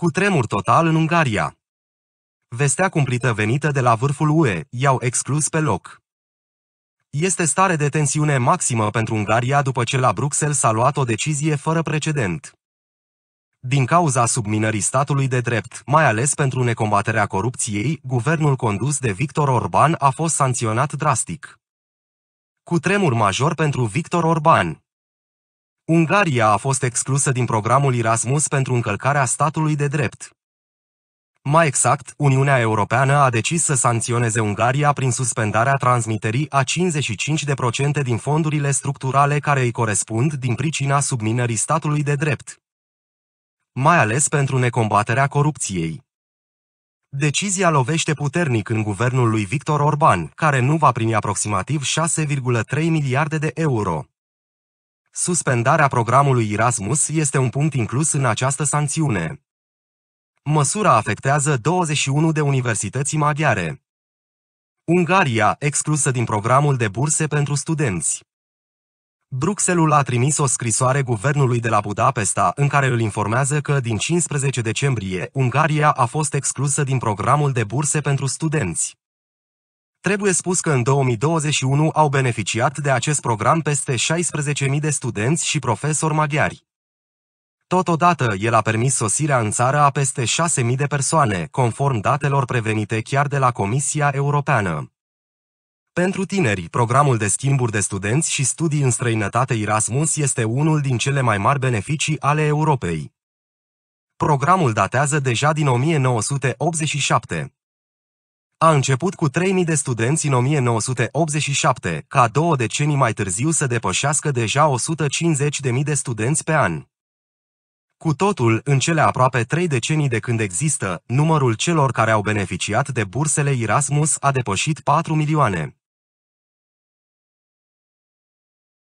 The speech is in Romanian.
Cu tremur total în Ungaria. Vestea cumplită venită de la vârful UE i-au exclus pe loc. Este stare de tensiune maximă pentru Ungaria după ce la Bruxelles s-a luat o decizie fără precedent. Din cauza subminării statului de drept, mai ales pentru necombaterea corupției, guvernul condus de Victor Orban a fost sancționat drastic. Cu tremur major pentru Victor Orban. Ungaria a fost exclusă din programul Erasmus pentru încălcarea statului de drept. Mai exact, Uniunea Europeană a decis să sancționeze Ungaria prin suspendarea transmiterii a 55% din fondurile structurale care îi corespund din pricina subminării statului de drept. Mai ales pentru necombaterea corupției. Decizia lovește puternic în guvernul lui Victor Orban, care nu va primi aproximativ 6,3 miliarde de euro. Suspendarea programului Erasmus este un punct inclus în această sancțiune. Măsura afectează 21 de universități maghiare. Ungaria, exclusă din programul de burse pentru studenți. Bruxelul a trimis o scrisoare guvernului de la Budapesta în care îl informează că din 15 decembrie Ungaria a fost exclusă din programul de burse pentru studenți. Trebuie spus că în 2021 au beneficiat de acest program peste 16.000 de studenți și profesori maghiari. Totodată, el a permis sosirea în țară a peste 6.000 de persoane, conform datelor prevenite chiar de la Comisia Europeană. Pentru tineri, programul de schimburi de studenți și studii în străinătate Erasmus este unul din cele mai mari beneficii ale Europei. Programul datează deja din 1987. A început cu 3.000 de studenți în 1987, ca două decenii mai târziu să depășească deja 150.000 de studenți pe an. Cu totul, în cele aproape trei decenii de când există, numărul celor care au beneficiat de bursele Erasmus a depășit 4 milioane.